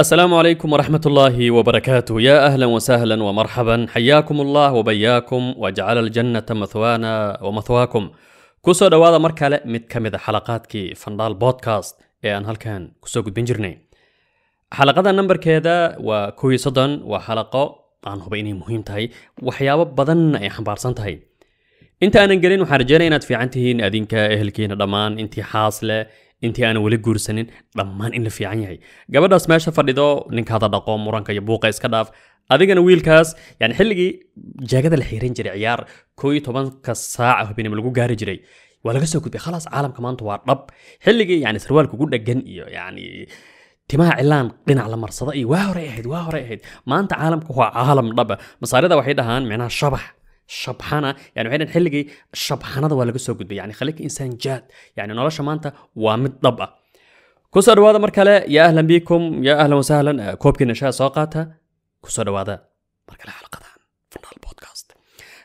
السلام عليكم ورحمة الله وبركاته يا أهلا وسهلا ومرحبا حياكم الله وبياكم واجعل الجنة مثوانا ومثواكم كسو دوادا مركالة مت حلقات كي فندال بودكاست اي أن هل كان كسو قد بنجرني حلقة نمبر كيدا وكوي صدن وحلقة عن هبيني مهم تهي وحيابة بدن اي حبار سنتهي انت انا نقلين وحرجين انت في عنتهين اذينك اهلكين دمان انت حاصله intii aan weli guursanin dhammaan in la fiican yahay gabadhaas meesha fadhido ninka hada dhaqo muranka iyo buuqa iska dhaaf adigana wiilkaas yani xilligii jaagada la xiran jiray ciyaar koo tobanka saaca hubinimo lagu gaari jiray waa laga soo gudbay khalaas caalamka maanta waa dhab xilligii yani sarwaalka ugu dhagan iyo yani timaha cilaan dhinac la marsada iyo waa horey ahayd waa horey ahayd maanta caalamka waa caalam dhaba masaarida waxay dhahaan micnaha shabax shabxana yani waxaynan xilligii shabxanada waa laga soo gudbay yani khaliika insaan jaad yani nolosha maanta waa mid dhab ah kusoo dhawaada mar kale yaa ahlan bikum yaa ahlan wasahlan koobkiina shaha soo qaata kusoo dhawaada mar kale xalaqadan funaal podcast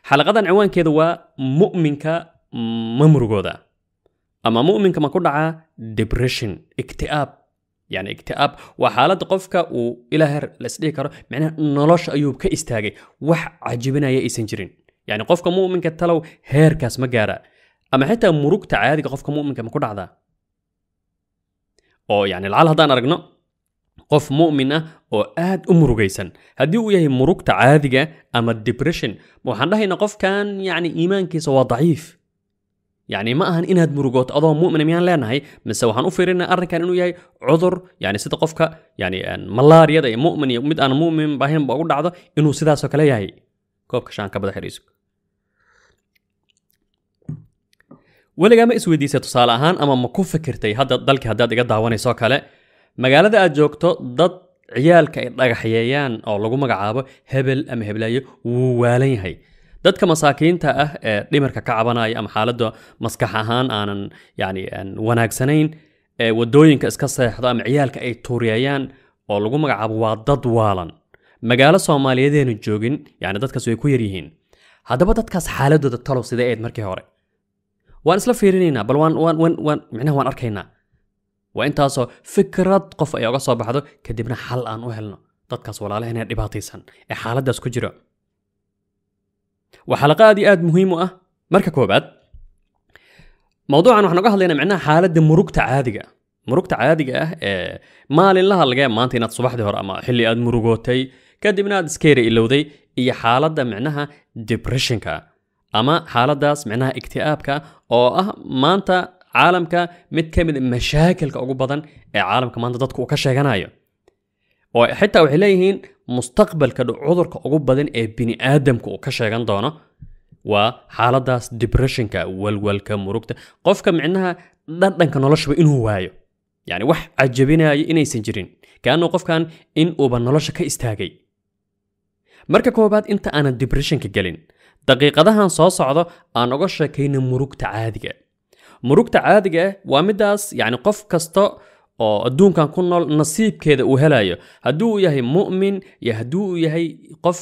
xalaqadan ciwaankeeda waa mu'minka ma murugooda ama mu'minka ma ku dhacaa depression ikti'aab يعني اكتئاب وحالات قفك وإلى هر لسدي كرو معناه نلاش أيوب كاستاجي وح عجبنا يا إسنجرين يعني قفك مؤمن كتلو هير كاس مجارة أما حتى مروك تعادي قفك مؤمن كما كود عذا أو يعني العال هذا أنا رجنا قف مؤمنة أو آد أمرو جيسا هدي ويا هي مروك تعادي أما الدبريشن وحنده هنا قف كان يعني إيمان كيس ضعيف يعني ما أهن إن هاد مروجات أضع مؤمن ميان لنا هاي بس هو حنوفر إن أرن كان إنه جاي عذر يعني ست قفكة يعني ملاريا ده مؤمن يوم مد أنا مؤمن بهم بقول عذا إنه سيدا سكلا جاي كوب كشان كبد حريزك weligaa ma isweydiisay tusaale ahaan ama ma ku fikirtay hadda dalkii haddaad iga daawanaysoo kale magaalada aad joogto dad ciyaalka ay dhagaxyeeyaan oo lagu magacaabo hebel ama heblaayo wuu waalan yahay dadka masaakiinta ah ee dhimirka ka cabanaya ama xaaladda maskax ahaan aanan yani wanaagsanayn ee wadooyinka iska seexdo ama ciyaalka ay tuuriyeeyaan oo lagu magacaabo waa dad waalan magaalo soomaaliyadeenu joogin yani dadkaas way ku yaryihiin haddaba dadkaas xaaladooda talow sidee ayd markii hore waan isla fiirinaynaa bal waan arkaynaa waa intaasoo fikrad qof ay oga soo baxdo kadibna xal aan u helno dadkaas walaalahan ee dhibaataysan ee xaaladdaas ku jira waa xalaqa aad iyo aad muhiim u ah marka koobaad mawduucan waxaan uga hadlaynaa micnaha xaaladda murugta caadiga ah. murugta caadiga ah ee maalinlaha laga maanta inaad subaxdii hore ama xilli aad murugootay kadibna aad iska ilowday iyo xaaladda micnaha depressionka ama xaaladaas micnaha igti'aabka oo ah maanta caalamka mid ka mid mashaakilka ugu badan ee caalamka maanta dadku uu ka sheeganayo oo xitaa waxay leeyihiin mustaqbalka cudurka ugu badan ee bini aadamka uu ka sheegan doono waa xaaladaas debressionka walwalka murugta qofka micnaha dhadhanka noloshaba inuu waayo yani wax cajabinayo inaysan jirin kaanuu qofkan in uuba nolosha ka istaagay marka koobaad inta aanan debressionka gelin daqiiqadahan soo socda aan uga sheekayna murugta caadiga murugta caadiga eh waa midaas yacni qof kasta oo adduunkan ku nool nasiibkeeda uu helayo hadduu u yahay mu'min iyo hadduu u yahay qof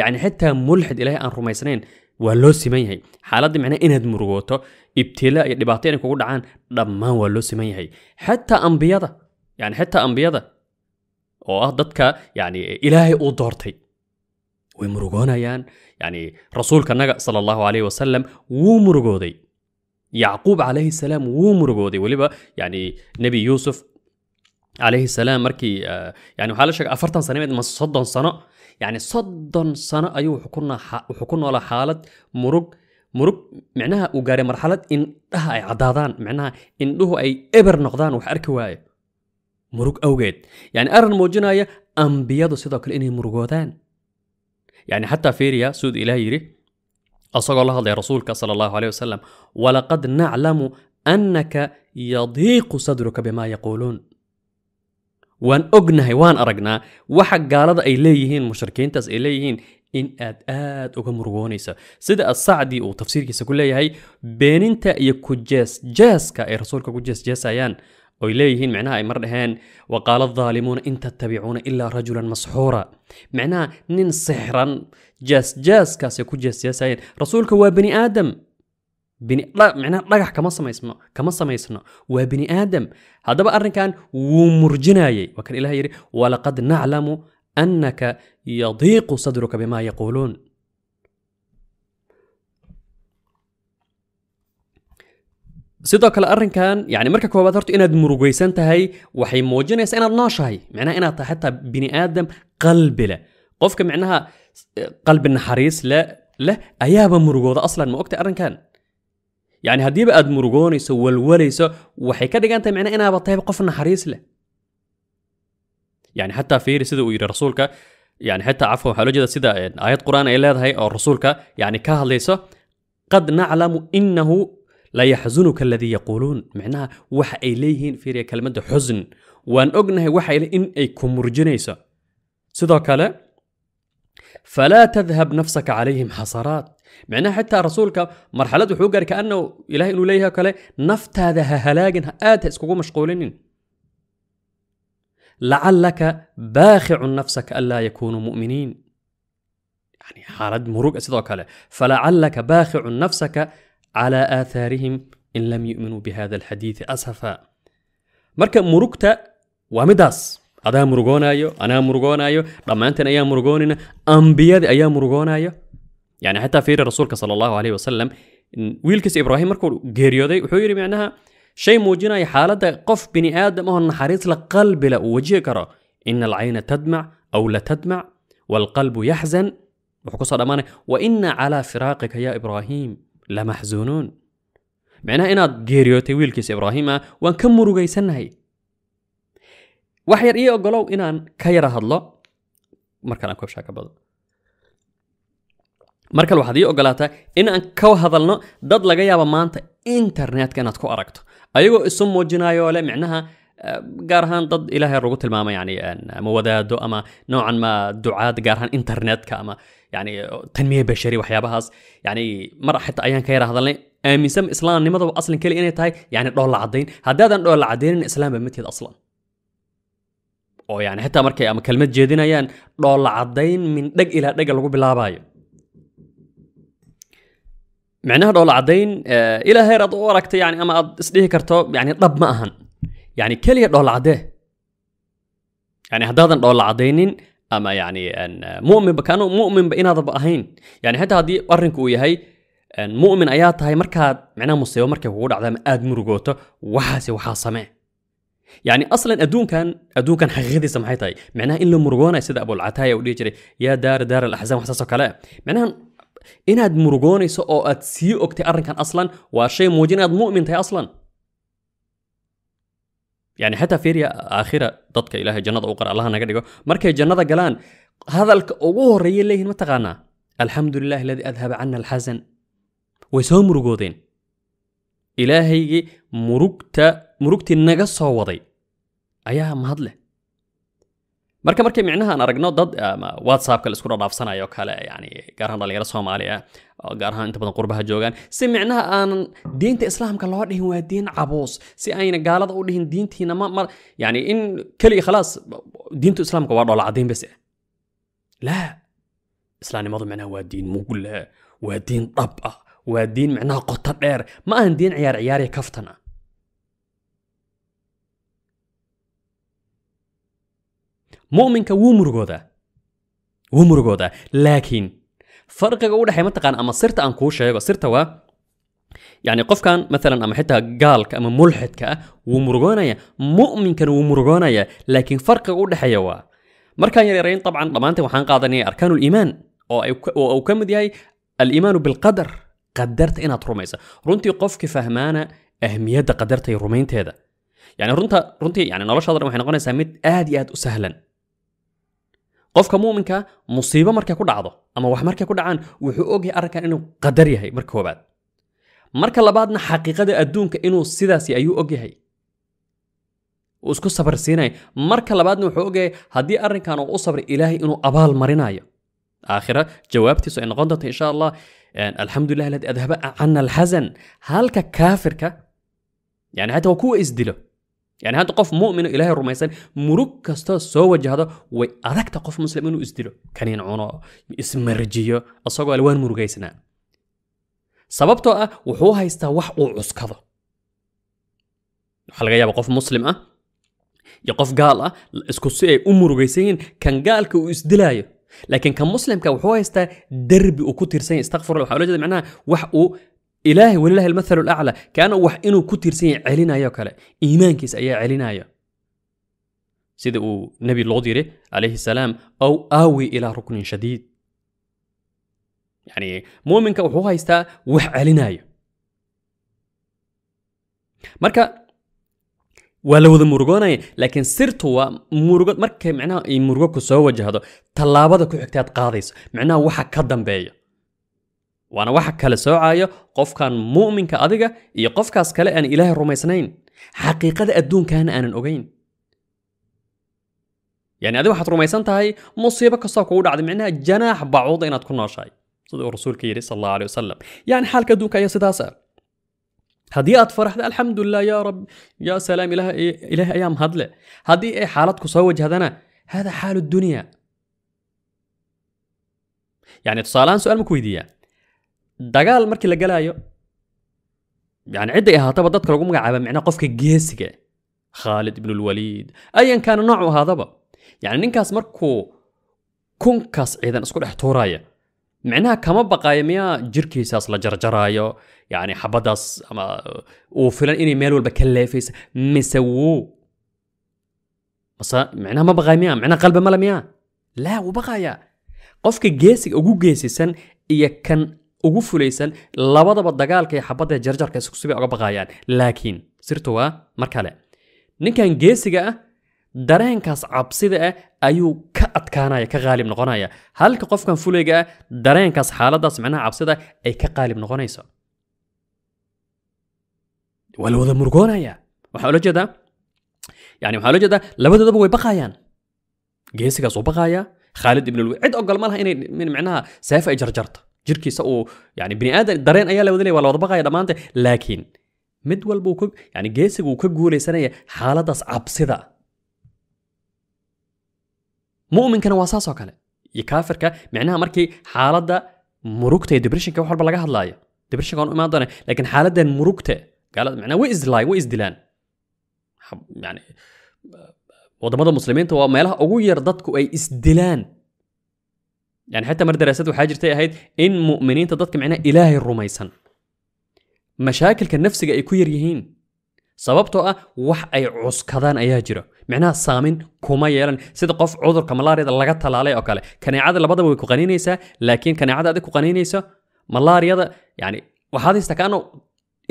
yacni xitaa mulxid ilaahay aan rumaysnayn waa loo siman yahay xaaladda micnaa inaad murugooto ibtila iyo dhibaato inay kugu dhacaan dhammaan waa loo siman yahay xataa ambiyada yani xitaa ambiyada oo ah dadka yani ilaahay uu doortay way murugoonayaan yani rasuulka naga sala allahu aleyh wasalam wuu murugooday yacquub calayhi salaam wuu murugooday weliba yani عليه السلام مركي آه، يعني وحاله شك أفرتن سنة ما صدّن سنة يعني صدّن سنة أيوه حكونا حكونا على حالة مرق مرق معناها وجار مرحلة إن ده عدادان معناها إن له أي إبر نقضان وحرك واي مرق أوجد يعني أرن موجنا يا أنبياء صدق إني مرقوتان yani xataa feeriya sud ilaah yidhi isagoo la hadlaya rasuulka sal allahu aleh wasalam walaqad naclamu annaka yadiiqu sadruka bimaa yaquuluun waan ognahay waan aragnaa waxa gaalada ay leeyihiin mushrikiintaas ay leeyihiin in aad aad uga murugoonaysa sida asacdi uu tafsiirkiisa ku leeyahay beeninta iyo kujees jeeska ay rasuulka ku jeesjeesayaan ويليهين معناها اي مرهن وقال الظالمون ان تتبعون الا رجلا مسحورا معناها نن سحرا جاس جاس كاس يكو جاس جاس ساين رسولك هو بني ادم بني لا معناه لقح كما سما يسمع كما سما يسمع وبني ادم هذا بقى كان ومرجناي وكان الهي ولقد نعلم انك يضيق صدرك بما يقولون sidoo kale arrinkan yani marka koowaad horta inaad murugaysan tahay waxay muujinaysaa inaad nooshahay micnaha inaad tahay xataa bini aadam qalbi leh qofka micnaha qalbi naxariis le leh ayaaba murugooda aslan ma ogtay arrinkan yani haddiiba aad murugoonayso walwalayso waxay ka dhigan tahay micnaha inaaba tahay qof naxariis leh yani xataa fiiri sida uu yidhi rasuulka يعني حتى عفوا حلوجة سيدا آيات قرآن إلى هاي أو رسولك يعني كهليسة قد نعلم إنه لا يحزنك الذي يقولون معناها وح إليهن في ريا كلمة حزن وأن أجنه وح إلى إن أي كمر جنيسة صدق فلا تذهب نفسك عليهم حصرات معنى حتى رسولك مرحلة حوقر كأنه إله إنه ليها كلا نفت هذا هلاجن آت إسكوكو مشغولين لعلك باخع نفسك ألا يكونوا مؤمنين يعني حالد مروق أسيدو كلا فلعلك باخع نفسك على آثارهم إن لم يؤمنوا بهذا الحديث أسفا مركا مركتا هذا أدا أيو أنا مرغونايو لما أنت أيام مرغوننا أنبياء أيام أيو يعني حتى في الرسول صلى الله عليه وسلم ويلكس إبراهيم مركو جيريودي وحيري معناها شيء موجنا حالة قف بني آدم هو النحريس لقلب لا وجه كرا إن العين تدمع أو لا تدمع والقلب يحزن وحكو صدمانه وإن على فراقك يا إبراهيم lamaxsuunuun micnaha inaad geeriyootay wiilkiisa ibraahiima waan ka murugaysannahay wax yar ii ogolow inaan ka yara hadlo markaan koobshaa ka bado mar kale waxaad ii ogolaataa in ka hadalno dad laga yaabo maanta internetka inaad ku aragto ayagoo isu muujinayo le micnaha gaar ahaan dad ilaahay lagu tilmaamo yani mawadaado ama noocan ma ducaad gaar ahaan internetka ama يعني تنمية بشري وحياة بهاس يعني مرة حتى أيام كيرا هذا لين أمي سم إسلام نمضوا أصلا كل إني تاي يعني دول العدين هذا ده دول العدين إن إسلام بمتهد أصلا أو يعني حتى مرة كي أما كلمة جديدة يعني دول العدين من دق إلى دق لقوا بلا باي معناها دول العدين آه، إلى هاي رضو ركت يعني أما أصديه كرتو يعني طب ما أهن يعني كل يد دول العدين يعني هذا ده دول العدينين اما يعني ان مؤمن بكانو مؤمن بان هذا باهين يعني حتى هذه ورنك ويهي ان مؤمن ايات هاي مركا معناه مصيبه مركب هو دعدا ما اد مرغوته وحاسي وحا سمع يعني اصلا ادون كان ادون كان حغيدي سمحيتاي معناه ان مرغونا سيد ابو العتايا وديجري يا دار دار الاحزان وحساسه كلام معناه ان اد مرغوني سو او اد سي اوكتي ارن كان اصلا وشي موجين اد مؤمن تاي اصلا يعني حتى في فيريا آخرة ضدك إلهي جنادة اوقر الله أنا يقول مركي جنادة قلان هذا الأوه هي اللي هي الحمد لله الذي أذهب عنا الحزن ويسوم رقودين إلهي مرقت مرقت النقص وضي أيها مهضله marka markay micnahaan aragno dad ah, whatsappka la isku dhadhaafsanayo kale yani gaar ahaan dhalinyaro soomaaliya gaar ahaan inta badan qurbaha joogaan si micnaha aanan diinta islaamka loo dhihin waa diin cabuus si ayna gaalada u dhihin diintiina ma ma yani in keliya khalaas diintu islaamka waa dhoola caddayn bas eh. laa islaamnimadu micnaha waa diin mugulla eh, waa diin dhab ah waa diin micnaha qoto dheer ma ahan diin ciyaar ciyaariya kaftana muminka wuu murugoodaa wuu murugoodaa laakiin farqiga udhexay mataqaan ama sirta aan kuu sheego sirta waa yani qofkan maalan ama xitaa gaalka ama mulxidka ah wuu murugoonaya mu'minkana wuu murugoonaya laakiin farqiga udhexeeya waa markaan yaryarayn abcan dhammaanteen waxaan qaadanaya arkaan liimaan oo uu ka mid yahay aliimaanu bilqadar qadarta inaad rumaysa runtii qofkii fahmaana ahmiyadda qadarta iyo rumaynteeda yani runta runtii yani noloshaadan waxay noqonaysaa mid aad iyo aad u sahlan qofka muuminka musiibo markay ku dhacdo ama wax markay ku dhacaan wuxuu ogyahay arrinkan inuu qadar yahay marka koobaad marka labaadna xaqiiqada adduunka inuu sidaas ayuu ogyahay uu isku sabarsiinaya marka labaadna wuxuu ogyahay haddii arrinkan uu u sabray ilaahay inuu abaal marinayo aakhira jawaabtiisu ay noqon doonta insha allah alxamdulilah aladi adhaba cana alxasan halka kaafirka yani xataa kuwa isdilo يعني هذا قف مؤمن إله الرميسان مرك كستا سوى جهدا وأذك تقف مسلمين وإزدلو كان ينعونا اسم مرجية أصغو ألوان مرغيسنا سببتو أه وحوها يستوح وعسكضا حلقة يا قف مسلم أه يقف قال أه اسكسي أم مرغيسين كان قال كو إزدلاي لكن كمسلم كوحوها كو حوها دربي وكتر سين استغفر الله حول جد معناها وحو ilaahay walilahi almathalu alaclaa kaana wax inuu ku tiirsan yahay celinayo kale iimaankiis ayaa celinaya sida uu nebi loo diri calayhi salaam ow aawi ilaa ruknin shadiid yani muuminka wuxuu haystaa wax celinayo marka waa la wada murugoonaya laakiin sirtu waa murugo markay micnaha murugo ku soo wajahdo tallaabada ku xigtaad qaadayso micnaha waxa ka dambeeya وانا واحد كلا سوعايا قف كان مؤمن كأذجة يقف كاس كلا أن إله الرومي حقيقة الدون كان أن الأجين يعني هذا واحد رومي سنة مصيبة كصاف كود عدم عنها جناح بعوض إن تكون ناشاي صدق الرسول كيري صلى الله عليه وسلم يعني حال كدو كيا سداسة هذه أتفرح ذا الحمد لله يا رب يا سلام إله إيه، إله أيام هذلة هذه إيه حالتك صوج هذانا هذا حال الدنيا يعني اتصالان سؤال مكويدية dagaal markii la galaayo yani cidday ahaataba dadka lagu magacaaba micnaha qofka geesiga khaalid ibnulwaliid ayan kaana noocu ahaadaba yani ninkaas markuu kunkaas ciidan isku dhex tuuraya micnaha kama baqaayo miyaa jirkiisaas la jarjaraayo yani xabadaas ama uu filan inay meel walba ka leefaysa mise wuu mase micnaha ma baqaaya miyaa micnaha qalba male miyaa laa wuu baqaaya qofka geesiga ugu geesisan iyo kan ugu fulaysan labadaba dagaalka iyo xabadda jarjarka iskusubay oga baqayaan laakiin sirtu waa mar kale ninkan geesiga ah dareenkaas cabsida ah ayuu ka adkaanaya ka qaalib noqonaya halka qofkan fulayga ah dareenkaas xaaladaas micnaha cabsida ay ka qaalib noqonayso waa la wada murgoonaya waxaa ula jeedaa yani waxaa ula jeedaa labadoodaba way baqayaan geesigaas wuu baqaya khaalid ibnulwi ogol ma laha inay micnaha seef ay jarjarto jirkiisa uu yani bini dareen ayaa la wadinaya waa la wadabaqaya dhammaante laakiin mid walba uu ka yani geesiga uu ka guulaysanaya xaaladdaas cabsida mu'minkana waa saas oo kale iyo kaafirka micnaha markii xaaladda murugta iyo debreshinka wax walba laga hadlaayo debreshinka u imaan doonaa laakiin xaaladdan murugta gaalada macnaha way islaay way isdilaan yani wadamada muslimiinta waa meelaha ugu yar dadku ay isdilaan yani xataa mar daraasad waxaa jirtay ahayd in mu'miniinta dadka micnaha ilaahay rumaysan mashaakilka nafsiga ay ku yar sababtoo ah wax ay cuskadaan ayaa jira micnaha saamin kuma yeelan sida qof cudurka malaariyada laga talaalay oo kale kaneecada labadaba way ku qaniinaysaa laakiin kaneecada adig ku qaniinayso malaariyada yani waxaad haysta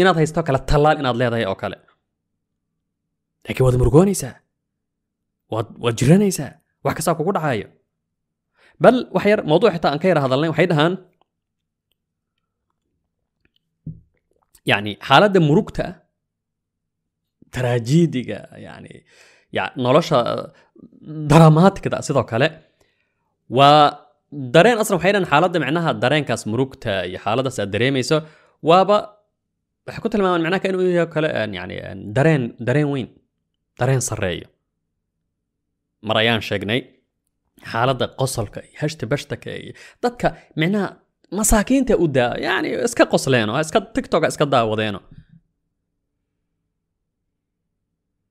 inaad haysto kale tallaal inaad leedahay oo kale laakiin waad murgoonaysaa waad waad jiranaysaa wax kastaa kugu dhacayo بل وحير موضوع حتى انكير هذا لين وحيد هان يعني حالة مروكتا تراجيديا يعني يعني نولوشا دراماتك دا سيدو كالي و دارين أصلا وحيدا حالة معناها دارين كاس مروكتا يا حالة سا دريميسو وابا حكوت الماء معناها كأنو يعني دارين دارين وين؟ دارين صريه مرايان شاقني xaalada qosolka iyo hashta bashtaka iyo dadka micnaha masaakiinta u daa yani iska qosleeno iska tictok iska daawadeeno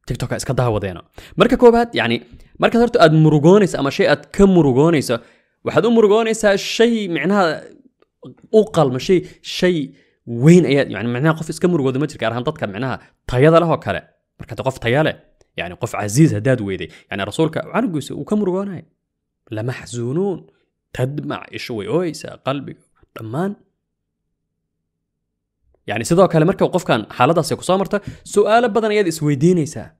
tictok iska daawadeeno marka koowaad yani markaad horta aad murugoonayso ama shay aad ka murugoonayso waxaad u murugoonaysaa shay micnaha u qalma shay shay weyn ayaad yani micnaha qof iska murugooda ma jir gaar ahaan dadka micnaha tayada leh oo kale markaad qof taya leh yani qof casiiz haddaad weyday yani rasuulka canugiisa uu ka murugoonaya لمحزونون تدمع شوي اوي سا قلبي دمان يعني سيدو كلا مركا وقف كان حالة داسي كسامرتا سؤال بدن اياد اسويديني سا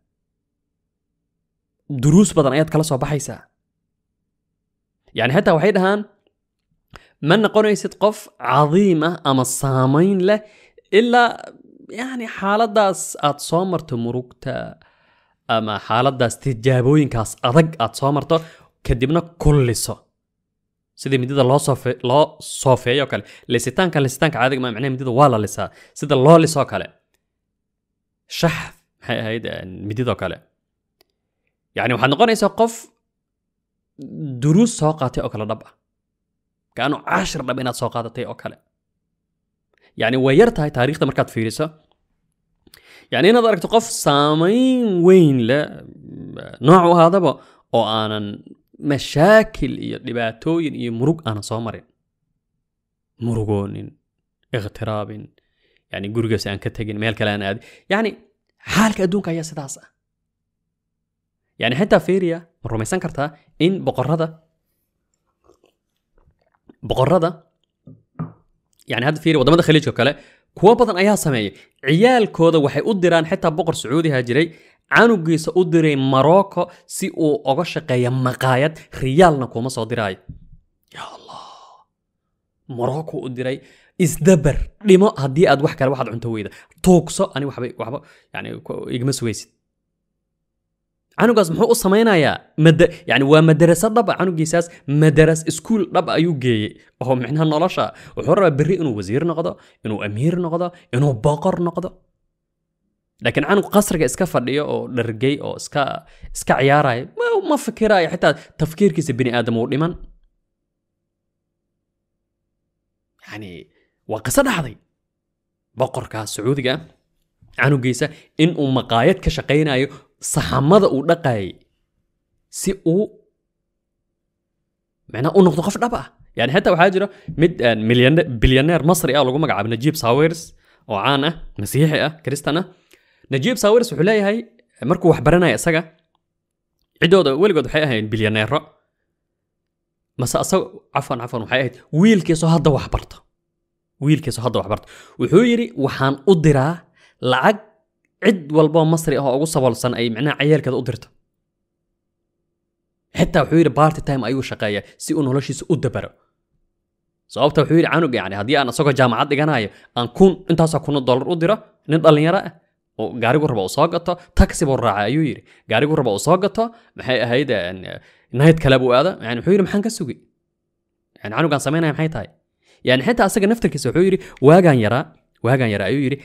دروس بدن اياد كلا صباحي سا يعني حتى وحيد هان من نقوني سيد قف عظيمة اما الصامين له الا يعني حالة داس اتصامرتا مروكتا اما حالة داس تجابوين كاس اضق اتصامرتا kadibna kulliso sidii midida loo soofeeyo kale lisitaankan lisitaanka caadiga ma macnaha midida waa la lisaa sida loo lisoo kale shaxd maxay ahayd mididoo kale yacni waxaad noqonaysaa qof duruus soo qaatay oo kale dhab ah kaanu cashir dhab inaad soo qaadatay oo kale yacni way yar tahay taariikhda markaad fiiriso yacni inaad aragto qof saamayn weyn leh mm, nooc u ahaadaba oo aanan mashaakil iyo dhibaatooyin iyo murug aanan soo marin murugoonin ikhtiraabin yani gurigaas aan ka tegin meel kale aan aadi yani xaalka adduunka ayaa sidaas ah yani xitaa fiiriya ma rumaysan kartaa in boqorada boqorada yani hadda fiiriya wadamada khaliijka kale kuwo badan ayaa sameeyay ciyaalkooda waxay u diraan xitaa boqor sacuudiha jiray canugiisa u diray marocco si uu oga shaqeeya maqaayad riyaalna kuma soo diraayo ya allah marocco u diray isdabar dhimo haddii aad wax kale waxaad cunto weyda tuugso ani waxba waxba yani igma sugaysid canugaas muxuu u samaynayaa yani waa madarasa dhaba canugiisaas madaras iskuol dhab ah, ah ayuu geeyey oo micnaha nolosha wuxuu rabaa berri inuu wasiir noqdo inuu amiir noqdo inuu boqor noqdo laakiin canug qasriga iska fadhiyo oo dhargey oo iska iska ciyaaraya ma fikiraayo xitaa tafkiirkiisa bini aadam uu dhiman yani waa qiso dhacday boqorka sacuudiga canugiisa in uu maqaayad ka shaqaynayo saxamada uu dhaqayay si uu macnaa u noqdo qof dhab ah yani xitaa waxaa jira mid bilyaneer eh, masri ah lagu magacaabo najiib sawers oo caan ah masiixi ah kristan ah najib sawers wuxuu leeyahay markuu wax baranaya isaga ciddooda weligood waxay ahayn bilyaneero mase asag cafan cafan waxay ahayd wiilkiisoo hadda wax wiilkiisoo hadda wax wuxuu yidhi waxaan u diraa lacag cid walboo masri ah oo ugu saboolsan ay micnaha cayaalkeeda u dirto xitaa wuxuu yidhi barty time ayuu shaqeeyaa si uu noloshiisa u dabaro sababta wuxuu yidhi canug yani haddii aan isagoo jaamacad dhiganayo aan kun intaasoo kuna dollar u diro nin dhallinyaro ah oo gaarigu raba u soo gata taxi buu raacay ayuu yidhi gaarigu raba u soo gata maxay ahayd nayd kale buu aada yani wuxuu yidhi maxaan ka sugi yani canugaan samaynaya maxay tahay yani xitaa asaga naftarkiisa wuxuu yidhi waagaan yaraa waagaan yaraa ayuu yidhi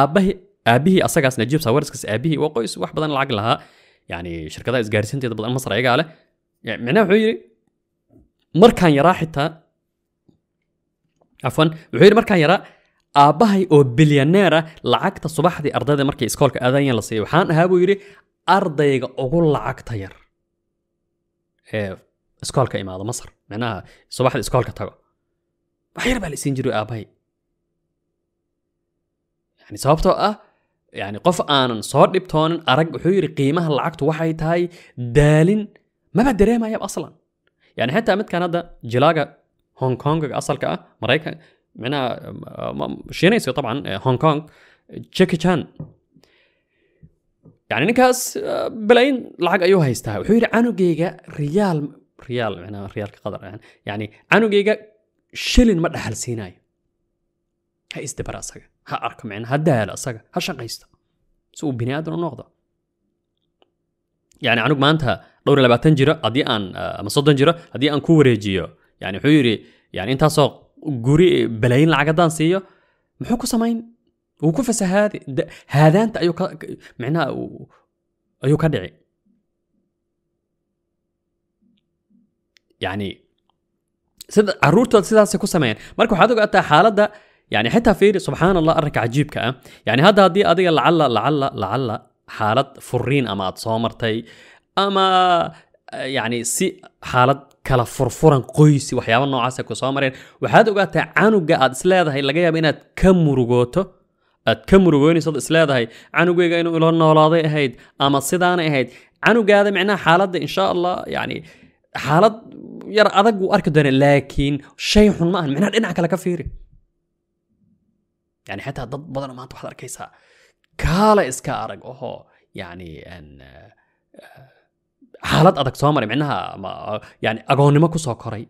aabbahi aabbihii asagaas najiib sawerskaas aabbihii waa qoys wax badan lacag lahaa yani shirkadaha isgaarsiinteeda badan masar ayagaa leh micnaha wuxuu yidhi markaan yaraa xitaa cafwan wuxuu yidhi markaan yaraa aabbahay oo bilyaneera lacagta subaxdii ardayda markay iskoolka aadaayeen la siiyay waxaan ahaa buu yidhi ardayga ugu lacagta yar ee iskoolka imaado masar micnaha subaxdii iskoolka tago wax baa la siin jiray aabbahay yani sababtoo ah yani qof aanan soo dhibtoonin arag wuxuu yidhi qiimaha lacagtu waxay tahay daalin maba dareemayab aslan yani xitaa midkan hadda jilaaga hong kongaga asalka ah maraykan معناها شينيسي طبعا هونغ كونغ تشيكي تشان يعني نكاس بلاين لحق ايوها يستاهل وحيري عنو جيجا ريال ريال معناها يعني ريال كقدر يعني يعني انو جيجا شلن مدح سيناي ها استبر اصغا ها اركم يعني ها دايل اصغا ها شقيستا سو بني ادم نوغدا يعني انو مانتها دور لباتن اديان ادي اديان كوريجيو يعني حيري يعني انت سوق guri balaayin lacag siiyo muxuu ku samayn wuu ku fasahaadi haadaanta ayuu ka micnaha ayuu ka dhici yani sida caruurtooda sidaasay ku sameeyeen marka waxaad ogaataa xaaladda yani xitaa fiiri حتى allah arrinka cajiibka ah yani hadda haddii adiga lacalla lacalla lacalla xaalad furriin ama aada soo martay ama yani si xaalad kala furfuran qoysi waxyaaba noocaasa ku soo mareen waxaad ogaataa canuga aad isleedahay laga yaaba inaad ka murugooto aad ka murugoynayso isleedahay canugeyga inuu ilo noolaaday ahayd ama sidaanay ahayd canugaada micnaha xaaladda insha allah yani xaalad yar adag wuu arki doona laakiin shay xun ma ahan micnaha dhinac kale ka fiiri yani xataa dad badanoo maanta waxaad arkaysaa kaale iska arag ohoo yani xaalad adag soo maray micnaha yani agoonnimo kusoo koray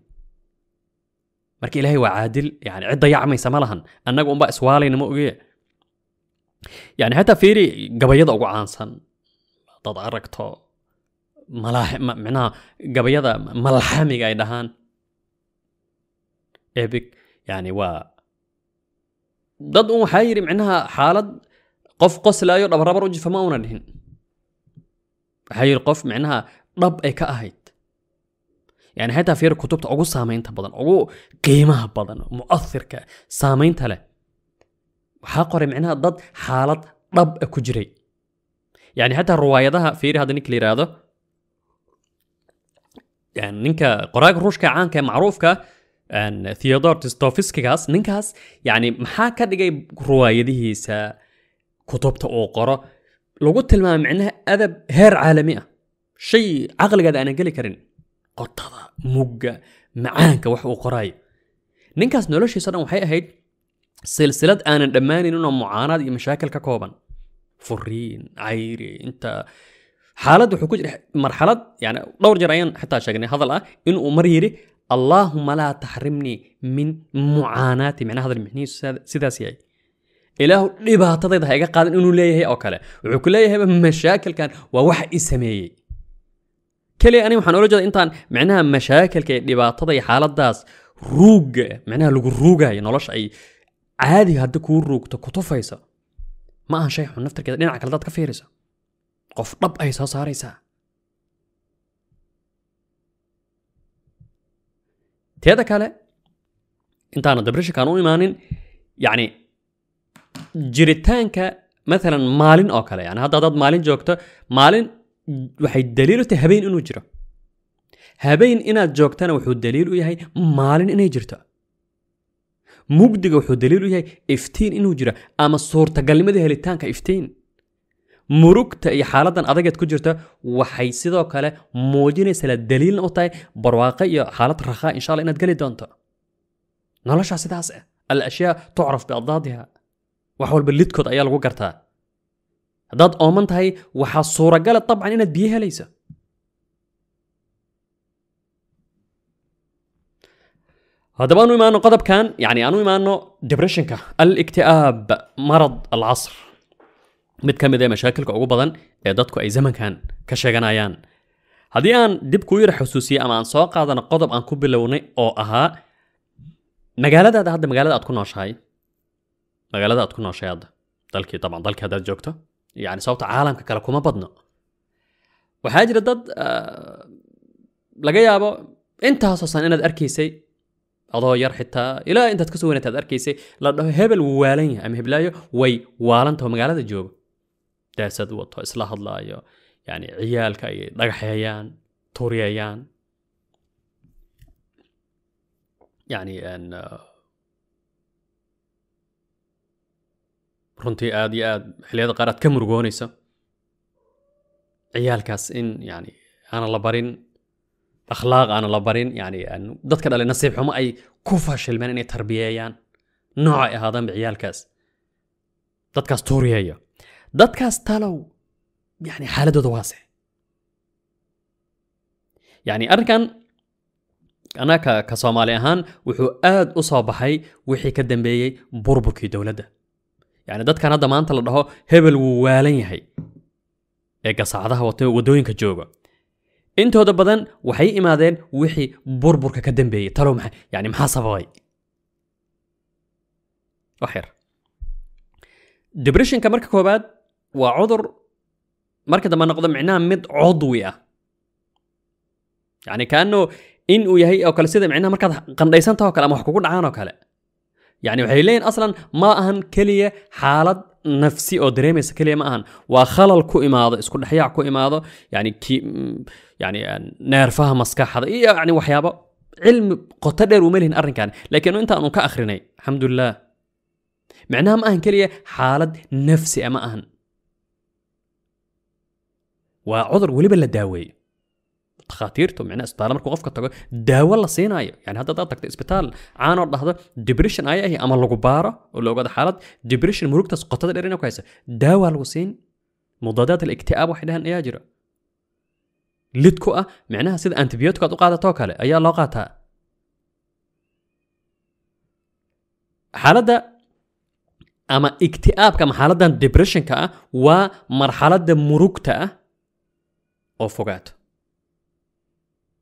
marka ilaahay waa caadil yani cid dayacmaysa ma lahan annaga unbaa iswaalayna ma yani xataa fiiri gabayada ugu caansan dad aragto micnaha gabayada malxamiga ay dhahaan ebic yani waa dad un waxaa yidhi micnaha xaalad qof qoslaayo dhabarrabar u jifa ma una dhihin waxaa yidhi qof micnaha dhab ay ka ahayd yani xataa fiir kutubta ugu saamaynta badan ugu qiimaha badan muairka saamaynta leh waxaa qoray micnaha dad xaalad dhab ah ku jiray yani xataa riwaayadaha fiir hadda ninka la ninka qoraaga ruushka caanka ee macruufka theodor tistofiskigaas ninkaas yani maxaa ka dhigay riwaayadihiisa kutubta uu qoro lagu tilmaamay micnaha adab heer caalami ah شيء عقلقاد انا قلي كرين قطضة مقا معانك وح وقراي ننكاس نولوشي صار وحي اهيد سلسلة انا دماني نونا معاناد مشاكل ككوبا فرين عيري انت حالة وحكوج مرحلة يعني دور جرايان حتى شاقني هذا لا إن أمريري اللهم لا تحرمني من معاناتي معنى هذا المحنية سداسية إله لباطة ضيضها إيقا قال إنو ليه أو كلا وحكو ليه مشاكل كان ووحي سميه كلي أنا وحنا أولا جدا إنتان معناها مشاكل كي ديباطة دي حالة داس روغ معناها لغو روغا ينولاش أي عادي هاد كو روغ تو كتو فايسا ما أهن شايح ونفتر كده لين عكال داد كفيريسا قف طب أيسا ساريسا تيادا كالي إنتان دبرش كانو إيمانين يعني جريتانك مثلا مالين أوكالي يعني هاد داد مالين جوكتا مالين waxay daliil u tahay habeen inuu jiro habeen inaad joogtana wuxuu daliil u yahay maalin inay jirto mugdiga wuxuu daliil u yahay iftiin inuu jiro ama suurtagalnimada helitaanka iftiin murugta iyo xaaladan adageed ku jirta waxay sidoo kale muujinaysala daliilna u tahay barwaaqe iyo xaalad rakhaa insha alla inaad geli doonto noloshaa sidaas ah al ashyaa tucraf biadaadiha wax walba lidkood ayaa lagu gartaa هذا أومنت هاي وح الصورة قالت طبعا إن تبيها ليس هذا بانو ما إنه قدب كان يعني أنو ما إنه ديبريشن الاكتئاب مرض العصر متكمل ذي مشاكل كعقوب بدن إعدادكو أي زمن كان كشجعنا يان هذه أن دب كوير حسوسية أما أن سواق هذا نقدب أن كوب اللوني أو أها مجالة هذا هذا مجالة أتكون عشاي مجالة أتكون عشاي هذا دلكي طبعا دلكي هذا جوكته yani sababta caalamka kale kuma badno waxaa jira dad laga yaabo intaasoo san inaad arkaysay adoo yar xitaa ilaa intaad kasoo soo weynaataad arkaysay la dhaho hebel wuu waalan yahay ama heblaayo way waalantaho magaalada joogo daasad wato isla hadlaayo yani ciyaalka ay dhagaxeeyaan tuuryeeyaan yani runtii aada iyo aad xilliyada qaar aad ka murugoonaysa ciyaalkaas in yani aanan la barin akhlaaq aanan la barin yani dadka dhale nasiib xumo ay ku fashilmeen inay tarbiyeeyaan nooc ay ahaadanba ciyaalkaas dadkaas tuuriyeeya dadkaas talow yani xaaladooda waase yani arrinkan anaa ka soomaali ahaan wuxuu aad u soo baxay wixii ka dambeeyey burburkii dowladda yani dadkan hadda maanta la dhaho hebel wuu waalan yahay ee gasaacadaha wata jooga intooda badan waxay imaadeen wixii burburka ka dambeeyey talow maa yani maxaa sababay debreshinka marka koobaad waa cudur marka dambe noqdo micnaha mid cudwi ah yani kaano in uu yahay oo kale sida micnaha markaad qandhaysantaho kale ama wax kugu dhacaan oo kale يعني waxay leeyihin aslan ma ahan keliya xaalad nafsi oo dareemaysa keliya ma ahan waa khalal ku imaado isku dhexyaac ku imaado yani ki yani neerfaha maskaxda iyo yani waxyaabo cilmi qoto dheer uma lihin arrinkan laakiin inta aanu ka akhrinay alxamdulilah micnaha ma ahan keliya xaalad nafsi ma ahan waa cudur weliba la daaweeyo dhakhaatiirtu micnaa isbitaalla markuu qofka tago daawo la siinaayo yani hadda adaad tagta isbitaal caan dhahdo depression ayaa ama lagu baaro oo la xaalad depression murugtaas qotada dheer inaa ku haysa daawaa lagu siin mudadaad alikti'aab waxay dhahaan ayaa jira lid ku ah micnaha sida antibiyootik aad u qaadatoo kale ayaa loo qaataa xaaladda ama igti'aabka ama xaaladdan depressionka ah waa marxaladda murugta ah oo fogaato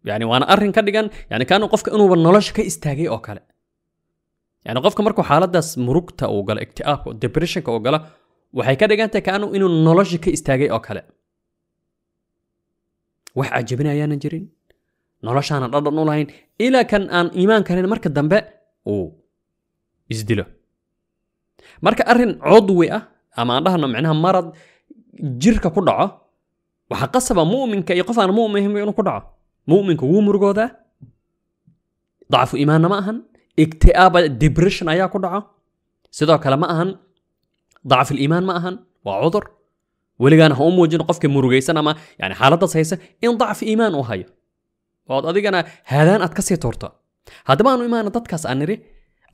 yani waana arin ka dhigan yani kaanu qofka inuuba nolosha ka istaagay oo kale yani qofka markuu xaaladaas murugta uu galo iktiaabka debressonka uu galo waxay ka dhigan tahay kaanu inuu nolosha ka istaagay oo kale wax cajabin ayaana jirin noloshaana dhadhan u lahayn ilaa kan aan iimaankanan marka dambe uu isdilo marka arrin codwi ah ama aan dhahno micnaha marad jirka ku dhaco waxaa qasaba muminka iyo qof aan mumin inuu ku dhaco muminku wuu murugoodaa dacfu iimaanna ma ahan igtiaaba debression ayaa ku dhaco sidoo kale ma ahan dacfiliimaan ma ahan waa cudur weligaana ha u muujin qofka murugaysan ama yani xaaladaas haysa in dacfi iimaan uu hayo ood adigana haadaan aad ka tuurto haddaba aanu imaana dadkaas aan niri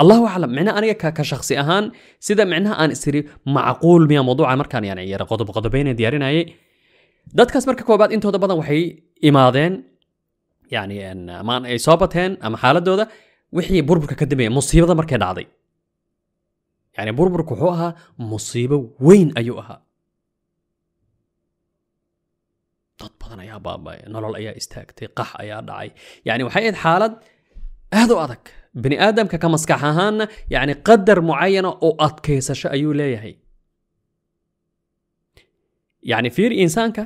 allahu aclam micnaha aniga ka, ka ahaan sida micnaha aan isiri macquul miya mawduuca markaan yani yara qodob qodobeyna diyaarinayay dadkaas marka koobaad intooda badan waxay imaadeen yani maan ay soo bateen ama xaaladooda wixii burburka ka dambeeya musiibada markay dhacday yani burburku wuxuu ahaa musiibo weyn ayuu ahaa dad badan ayaa baaba'ay nolol ayaa istaagtay qax ayaa dhacay yani waxay ahayd xaalad aad u adag bini aadamka ka maskax ahaanna yani qadar mucayana oo adkaysasho ayuu leeyahay yani fiir insaanka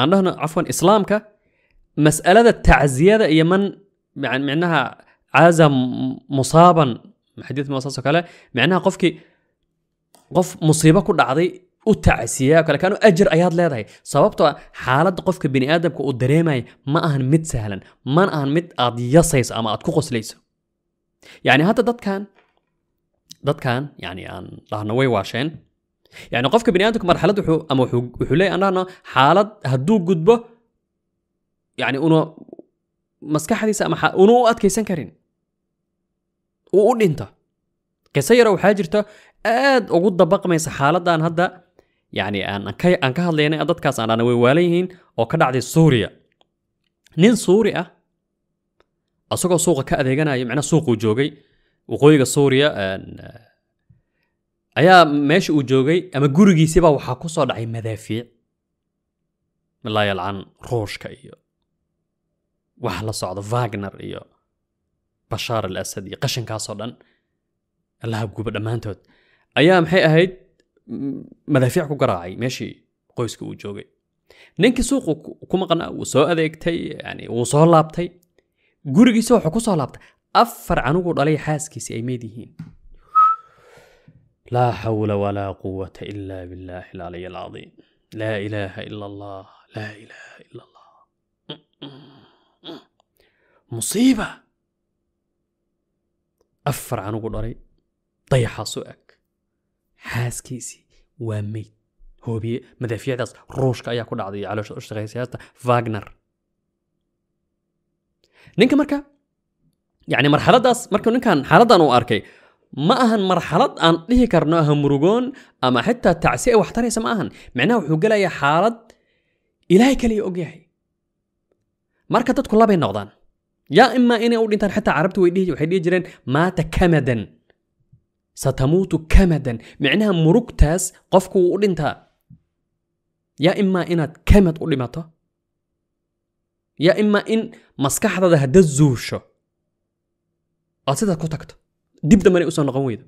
aan dhahno cafwan islaamka mas'alada tacziyada iyo man micnaha caaza musaaban xadiid maasaas oo kale micnaha qofkii qof musiibo ku dhacday u tacsiya kale kaanu ajir ayaad leedahay sababtoo ah, xaaladda qofka bini aadamka uu dareemaya ma ahan mid sahlan mana ahan mid aad yasayso ama aad ku qoslayso yani hadda dadkan dadkan yani aan dhahno way waasheen yani qofka bini aadamka marxalad wuxuu ama wuxuu leeyahy aan dhahno xaalad hadduu gudbo yani una maskaxdiisa ama una u adkaysan karin uu u dhinta qiso yaro waxaa jirta aad ugu dabaqmaysa xaaladan hadda yani aan ka hadlaynay dadkaas aana way waalan yihiin oo ka dhacday suuriya nin suuri ah asagoo suuqa ka adeeganaya micnaa suuquu joogay waqooyiga suuriya ayaa meesha uu joogay ama gurigiisiibaa waxaa ku soo dhacay madaafiic laa ruushka iyo wax la socda wagner iyo bashaar al asad iyo qashankaasoo dhan allaha gubo dhammaantood ayaa maxay ahayd mm, madaafiic ku garaacay meeshii qoyska uu joogay ninkii suuqu ku maqnaa wuu soo adeegtay yani wuu soo laabtay gurigiisa wuxuu ku soo laabtay afar canugu dhalay xaaskiisi ay meed yihiin laa xawla walaa quwata ila billahi alcaliy alcaiim laa ilaaha ila allah laa ilaaha ila allah musiiba afar anugu dhalay dayaxaasu eg xaaskiisii waa meyd hoobiye madaafiyadaas ruushka ayaa ku dhacday caloosha wagner ninka marka yacni marxaladaas marka ninkan xaaladdan uu arkay ma ahan marxalad aan dhihi karno ah murugoon ama xitaa tacsi ay waxtaraysa ma ahan micnaha wuxuu gelayaa xaalad ilaahay kaliya og yahay marka dadku labay noqdaan يا إما إني أقول إنتان حتى عربت ويديه وحيد يجرين مات كمدا ستموت كمدا معناها مركتاس قفكو وقول إنتا يا إما إنا كمد قول ماتا يا إما إن مسكحة ده دزوشة الزوشة قاسيتا كوتاكتا ديب ماني أسان نقوي يعني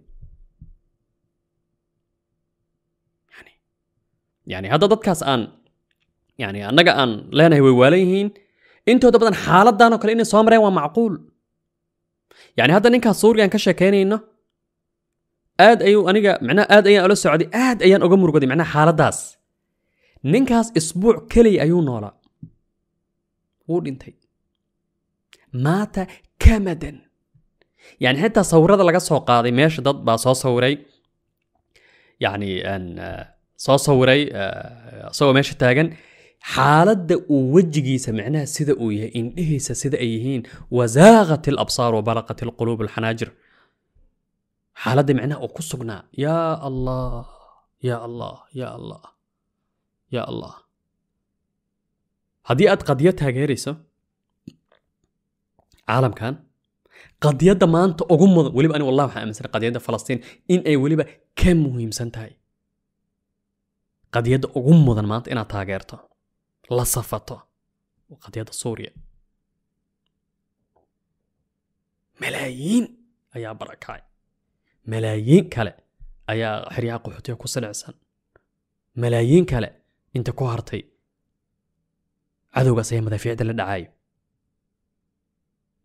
يعني هذا ضد يعني آن يعني أنا آن لين هي ويواليهين intooda badan xaaladdan oo kale inay soo mareen waa macquul yacni hadda ninkaas suurigan ka sheekeynayno aad ayuu aniga macnaha aad ayaan ula socday aad ayaan uga murugaday macnaha xaaladdaas ninkaas isbuuc keliya ayuu noolaa wuu dhintay maata kamadan yacni xitaa sawirada laga soo qaaday meesha dad baa soo sawiray yacni soo sawiray isagoo meesha taagan xaaladda uu wejigiisa micnaha sida uu yahay indhihiisa sida ay yihiin wazaaqat alabsaar wabalaqat alquluub alxanaajir xaaladda micnaha uu ku sugnaa yaa allah yaa allah yaa allah yaa allah haddii aad qadyo taageerayso caalamkan qadiyadda maanta ugu mudan weliba ani wallahi waxaan aaminsana qadiyadda falastiin in ay weliba ka muhiimsan tahay qadiyadda ugu mudan maanta inaad taageerto la safato qadiyadda suuriya malaayiin ayaa barakacay malaayiin kale ayaa xeryaha qaxootiga ku silicsan malaayiin kale inta ku hartay cadowgaas ayaa madaafiicda la dhacayo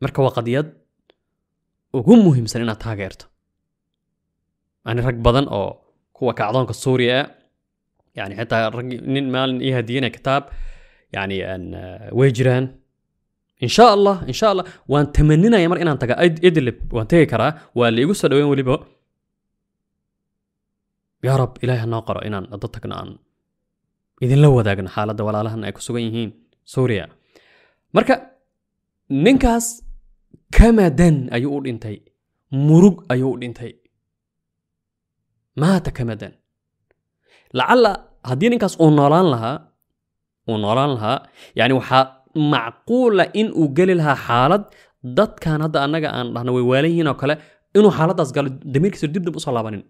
marka waa qadiyad ugu muhiimsan inaad taageerto ani rag badan oo kuwa kacdoonka suuriya yani xitaa rag nin maalin ii hadiyeenay kitaab yani way jiraan insha allah insha allah waan tamaninaya mar inaan taga idlib waan tegi karaa waa la igu soo dhaweyn weliba yaa rab ilahay hanoo qaro inaan addo tagno aan idinla wadaagno xaaladda walaalahan ay ku sugan yihiin suuriya marka ninkaas kamadan ayuu u dhintay murug ayuu u dhintay maata kamadan lacalla haddii ninkaas uu noolaan lahaa ونران لها يعني وحا معقولة إن أقل لها حالد دات كان هذا أنجا أن رحنا ويوالين أو كله إنه حالد أصقل دمير كسر دب دب أصلا بانين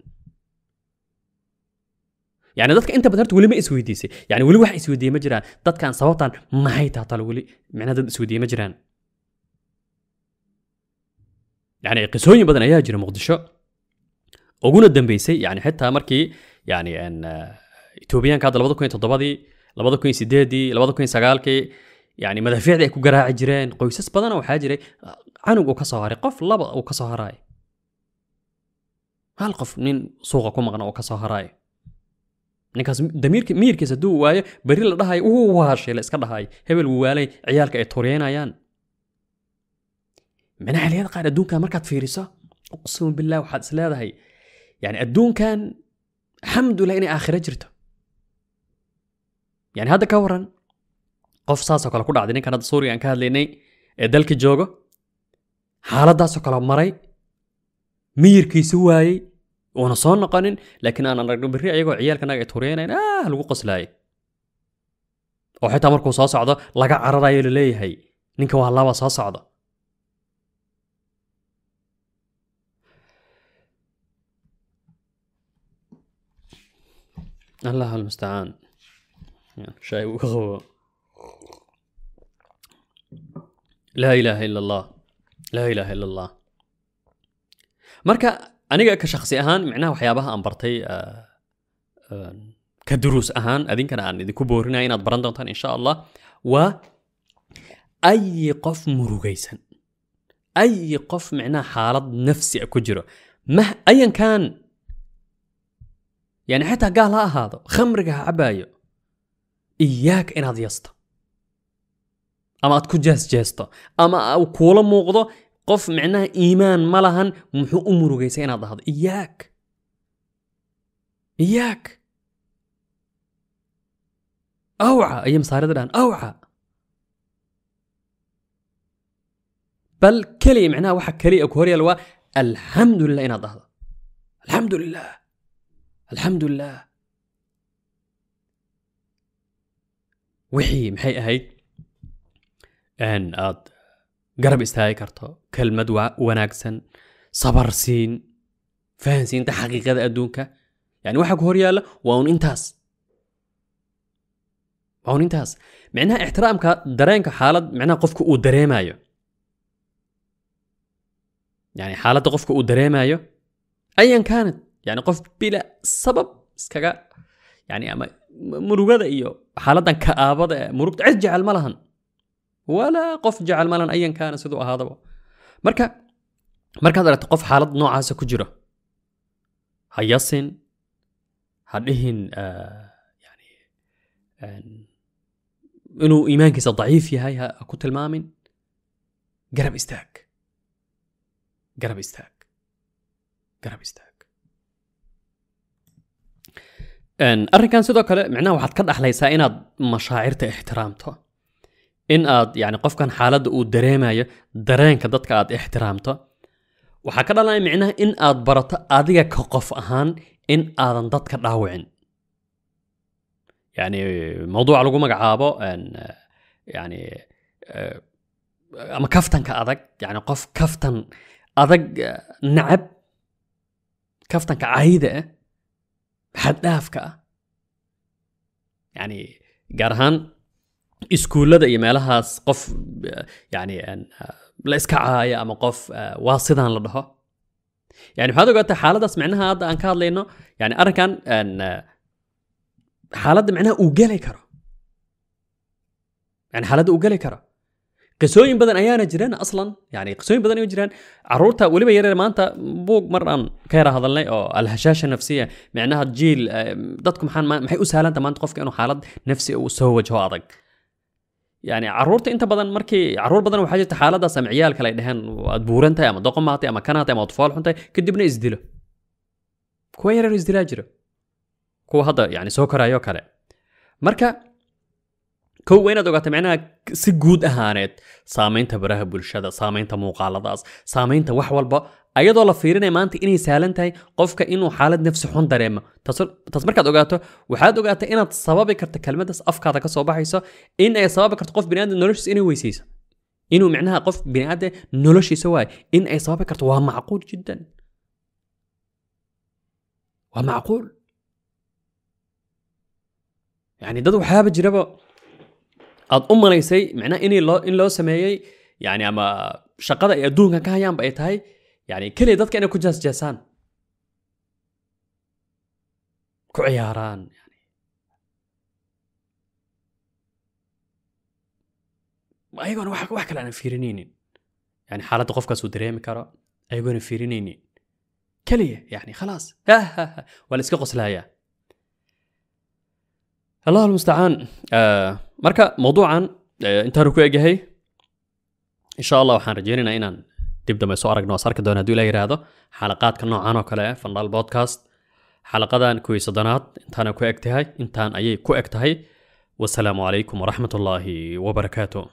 يعني دات أنت بترت ولي ما إسويدي سي يعني ولي واحد إسويدي مجران دات كان صوتا ما هي تعطل ولي معنى دات إسويدي مجران يعني قصوني بدنا يا جرا مقدشة أقول الدم بيسي يعني حتى مركي يعني أن إثيوبيا كانت لبضة كونت الضبادي labada kun iyo sideedii labada kun sagaalkii yani madaafiicdii ay ku garaaci jireen qoysas badana waxaa jiray canug uu ka haray qof laba uu ka haraayo hal qof nin suuqa ku maqna oo ka haraayo ninkaas damiirk miyirkiis hadduu waayo beri la dhahayo wuu waashay la iska dhahayo hebel wuu waalay ciyaalka ay tuuryeynayaan mana xilliyada qaar adduunkan markaad fiiriso uqsimu billah waxaad is yani adduunkan xamdulah inay aakhiro jirto يعني هذا كورن قف ساس وكلا كود عدنين كانت سوريا انك هاد ليني إيه، دلك جوغو حالة داس وكلا مري مير كي سواي وانا صون نقانين لكن انا نرقب بري ايقو عيال كانت اقعي تورينا إيه، اه لغو قس لاي وحيت امركو ساس عدا لقا عرر ايو للي هاي نينك وهلاوا ساس عدا الله المستعان يعني شاي وقهوه لا اله الا الله لا اله الا الله مركا انا كشخصي اهان معناها بها امبرتي آه،, أه كدروس اهان اذن كان اني ديكو بورنا ان ان شاء الله و اي قف مروغيسا اي قف معناه حالض نفسي اكجره ما ايا كان يعني حتى قالها هذا خمرك عبايه إياك إن هذا يسطا أما أتكو جاس جاستا أما أو كولا موغضا قف معناه إيمان ملهن ومحو أمرو جيسا إن هذا إياك إياك أوعى أيام صارت الآن أوعى بل كلي معناه وحا كلي أكوريا الوا الحمد لله إن هذا الحمد لله الحمد لله وحي محي هاي ان اد قرب استهاي كرتو كلمة وناكسن صبر سين فان سين تحقيق هذا ادونك يعني واحد هو ريالة وان انتاس وان انتاس معناها احترامك درينك حالة معناها قفكو او يعني حالة قفكو او ايا كانت يعني قف بلا سبب سكاكا يعني اما murugada iyo xaaladan ka'aabada ee murugta cid jecel ma lahan walaa qof jecel ma lahan ayan kaana siduu ahaadaba marka markaad aragto qof xaalad noocaasa ku jiro ha yasin ha dhihin yani inuu iimaankiisa daciif yahay ha ku tilmaamin garab istaag garab istaag garab istaag arrinkan sidoo kale micnaha waxaad ka dhaxlaysaa inaad mashaacirta ixtiraamto in aad yani qofkan xaaladda uu dareemayo dareenka dadka aad ixtiraamto waxaa ka dhalanaya micnaha in aad barato adiga ka qof ahaan in aadan dadka dhaawicin yani mawduuca lagu magacaabo yani eh, ama kaftanka adag yani qof kaftan adag eh, nacab kaftanka caayida ah xaddhaafka ah yani gaar ahaan iskuullada iyo meelahaas qof yani la iska caaya ama qof e, waa sidaan la dhaho yani waxaad ogaataa xaaladaas micnaha hadda aan ka hadlayno yani arrinkan e, xaaladda micnaha uu geli karo yani xaaladda uu geli karo qisooyin badan ayaana jiraan aslan yani qisooyin badan ay jiraan caruurta weliba yaryar maanta buug mar aan ka yara hadalnay oo alhashaasha nafsiya micnaha jiil eh, dadku maxay u sahlanta maanta qofka inuu xaalad nafsi uu soo wajho adag yani caruurta inta badan markii caruur badan waxaa jirta xaaladdaa samciyaal kale ay dhaheen waad buuran ama doqon ama kanaatay ama waad xuntahay kadibna isdilo kuwa yaryar isdilaa jiro kuwa hadda yani soo koraayo kale marka kow waa inaad ogaato micnaha si guud ahaaneed saamaynta baraha bulshada saamaynta muuqaaladaas saamaynta wax walba ayadoo la fiirinaya maanta inay sahlan tahay qofka inuu xaalad nafsi xun dareemo taas markaad ogaato waxaad ogaata inaad sababi karta kelmadaas afkaada kasoo baxayso in ay sababi karto qof biniaadam noloshiisa inay weysayso inuu micnaha qof biniaadam noloshiisa waayo in ay sababi karto waa macquul jiddan waa macquul يعني دد وحابة جربه aad u malaysay micnaa in loo in loo sameeyey yani ama shaqada ay adduunkan ka hayaanba ay tahay yani keliya dadka inay ku jeesjeesaan ku ciyaaraan ayagoona wax kale aanan fiirinaynin yani xaaladda qofkaas uu dareemi karo ayagoona fiirinaynin keliya yani khalaas waa la iska qoslayaa allah almustacaan uh, marka mawduucan uh, intaanu ku egahay insha allah waxaan rajeynaynaa inaan dib dambe soo aragno as arki doona haduu ilaa yihahdo xalaqaadka noocan oo kale e fandhaal podcast xalaqadan kuwiisadanaad intaana ku eg intaan ayay ku eg tahay wasalaamu calaykum waraxmat ullaahi wabarakaatu